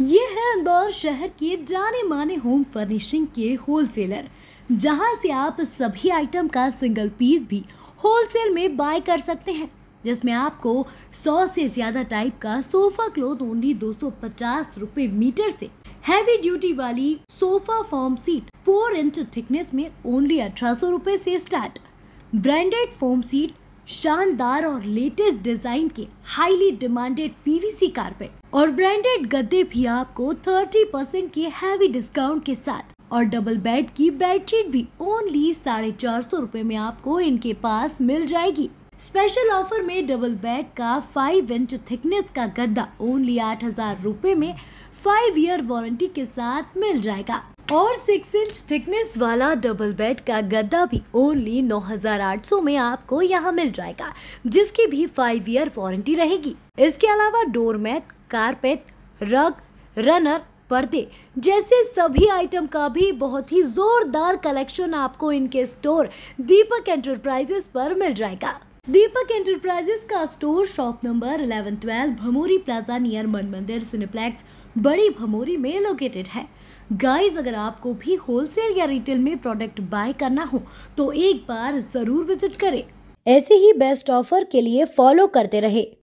ये है इंदौर शहर के जाने माने होम फर्निशिंग के होलसेलर जहां से आप सभी आइटम का सिंगल पीस भी होलसेल में बाय कर सकते हैं जिसमें आपको 100 से ज़्यादा टाइप का सोफ़ा क्लोथ ओनली 250 रुपए मीटर से हैवी ड्यूटी वाली sofa foam sheet 4 inch thickness में ओनली अठारह सौ रूपए से स्टार्ट ब्रांडेड फॉर्म सीट शानदार और लेटेस्ट डिजाइन के हाईली डिमांडेड पीवीसी कारपेट और ब्रांडेड गद्दे भी आपको 30 परसेंट के हैवी डिस्काउंट के साथ और डबल बेड की बेडशीट भी ओनली साढ़े चार सौ रूपए में आपको इनके पास मिल जाएगी स्पेशल ऑफर में डबल बेड का फाइव इंच थिकनेस का गद्दा ओनली आठ हजार रूपए में फाइव ईयर वारंटी के साथ मिल जाएगा और सिक्स इंच थिकनेस वाला डबल बेड का गद्दा भी ओनली 9800 में आपको यहाँ मिल जाएगा जिसकी भी फाइव ईयर वारंटी रहेगी इसके अलावा डोरमेट कारपेट रग रनर पर्दे जैसे सभी आइटम का भी बहुत ही जोरदार कलेक्शन आपको इनके स्टोर दीपक एंटरप्राइजेस पर मिल जाएगा दीपक एंटरप्राइजेस का store shop number twelve Bhamori plaza near Man Mandir cineplex बड़ी भमोरी में लोकेटेड है गाइस अगर आपको भी होलसेल या रिटेल में प्रोडक्ट बाय करना हो तो एक बार ज़रूर विजिट करें ऐसे ही बेस्ट ऑफर के लिए फॉलो करते रहे